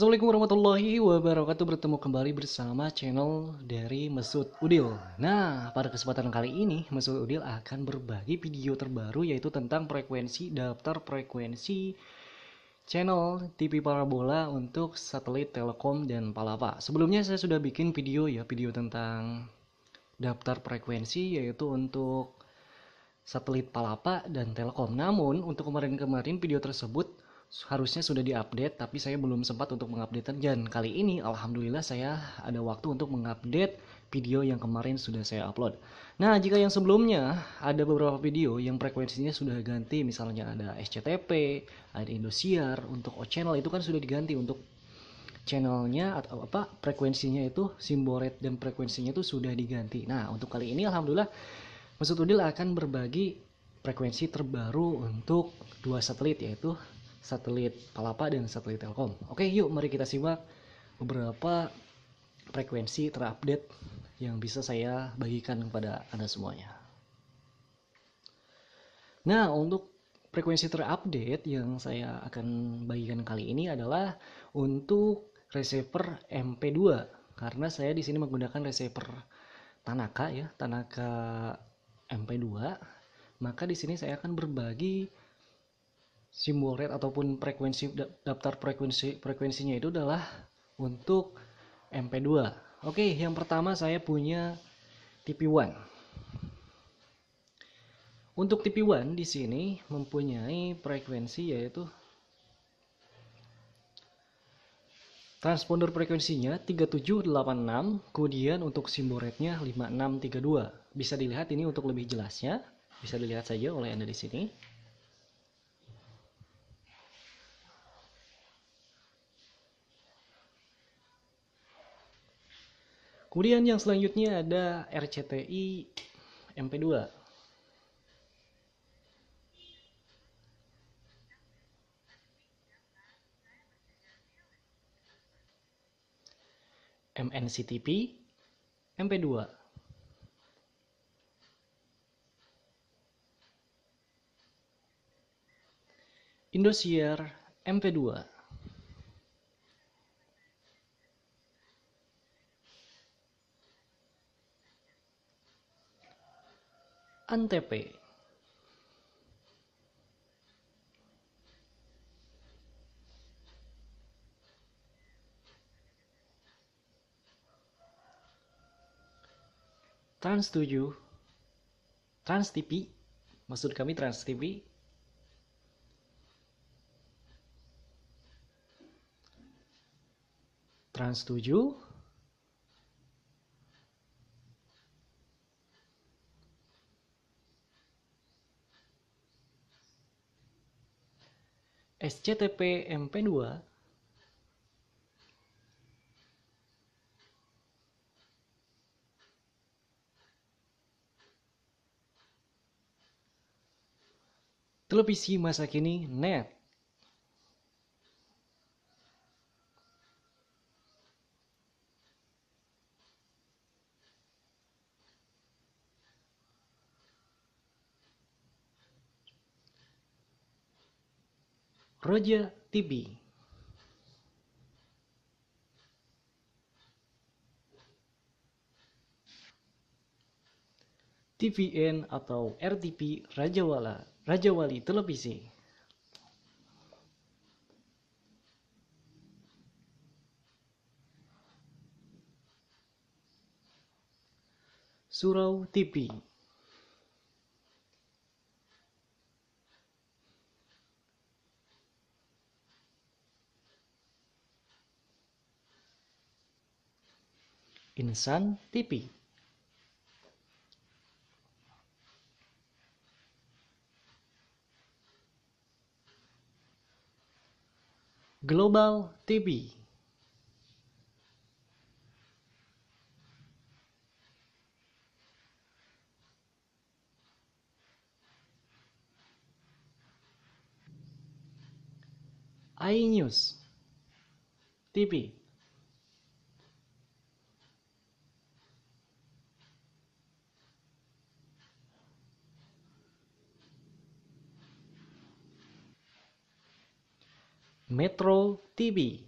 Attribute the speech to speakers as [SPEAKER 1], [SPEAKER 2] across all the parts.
[SPEAKER 1] Assalamualaikum warahmatullahi wabarakatuh Bertemu kembali bersama channel dari Mesut Udil Nah, pada kesempatan kali ini Mesut Udil akan berbagi video terbaru Yaitu tentang frekuensi daftar frekuensi channel TV Parabola untuk satelit Telekom dan Palapa Sebelumnya saya sudah bikin video ya, video tentang daftar frekuensi Yaitu untuk satelit Palapa dan Telekom Namun, untuk kemarin-kemarin video tersebut harusnya sudah diupdate tapi saya belum sempat untuk mengupdate dan kali ini alhamdulillah saya ada waktu untuk mengupdate video yang kemarin sudah saya upload. Nah, jika yang sebelumnya ada beberapa video yang frekuensinya sudah ganti misalnya ada SCTP, ada Indosiar untuk O channel itu kan sudah diganti untuk channelnya atau apa frekuensinya itu simbol red dan frekuensinya itu sudah diganti. Nah, untuk kali ini alhamdulillah Mas Udil akan berbagi frekuensi terbaru untuk dua satelit yaitu satelit Palapa dan satelit Telkom. Oke, yuk mari kita simak beberapa frekuensi terupdate yang bisa saya bagikan kepada Anda semuanya. Nah, untuk frekuensi terupdate yang saya akan bagikan kali ini adalah untuk receiver MP2 karena saya di sini menggunakan receiver Tanaka ya, Tanaka MP2. Maka di sini saya akan berbagi simbol rate ataupun frekuensi daftar frekuensi frekuensinya itu adalah untuk MP2. Oke, yang pertama saya punya TP1. Untuk TP1 di sini mempunyai frekuensi yaitu Transponder frekuensinya 3786, kemudian untuk simbol rate-nya 5632. Bisa dilihat ini untuk lebih jelasnya, bisa dilihat saja oleh Anda di sini. Kemudian yang selanjutnya ada RCTI MP2. MNCTP MP2 Indosiar MP2 Antp. Trans 7, Trans TV, maksud kami Trans TV, Trans 7, SCTP MP2 Televisi masa kini net Roja TV TVN atau RTP Raja Wali Televisi. Surau TV insan TV. Global TV iNews TV Metro TV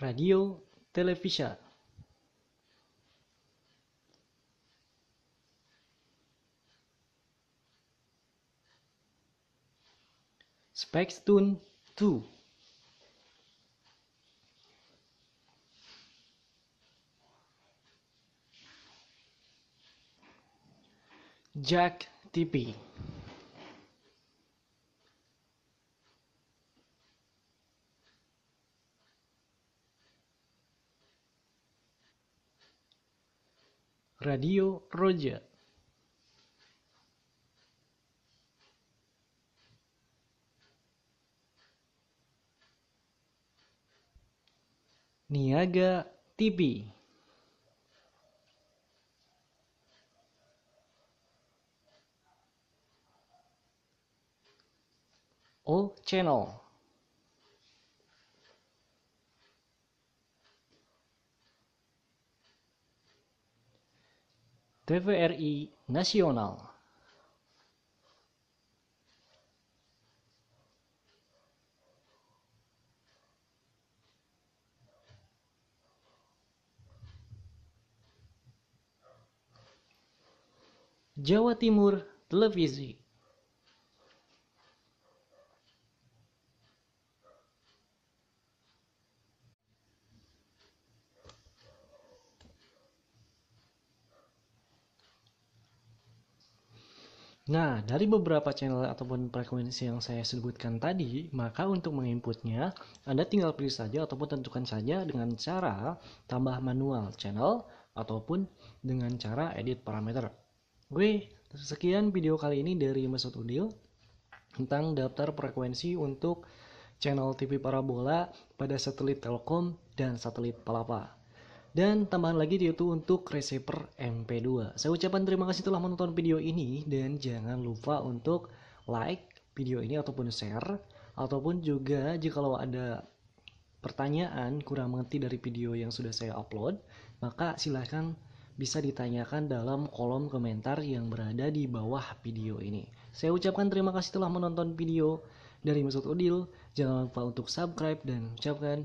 [SPEAKER 1] Radio Televisa Spectrum 2 Jack TV Radio Roja Niaga TV O Channel TVRI Nasional Jawa Timur Televisi Nah, dari beberapa channel ataupun frekuensi yang saya sebutkan tadi, maka untuk menginputnya, Anda tinggal pilih saja ataupun tentukan saja dengan cara tambah manual channel ataupun dengan cara edit parameter. Oke, sekian video kali ini dari Mesut Udil tentang daftar frekuensi untuk channel TV parabola pada satelit Telkom dan satelit Palapa dan tambahan lagi yaitu untuk receiver MP2. Saya ucapkan terima kasih telah menonton video ini dan jangan lupa untuk like video ini ataupun share ataupun juga jika ada pertanyaan kurang mengerti dari video yang sudah saya upload, maka silahkan bisa ditanyakan dalam kolom komentar yang berada di bawah video ini. Saya ucapkan terima kasih telah menonton video dari Mesut Udil. Jangan lupa untuk subscribe dan ucapkan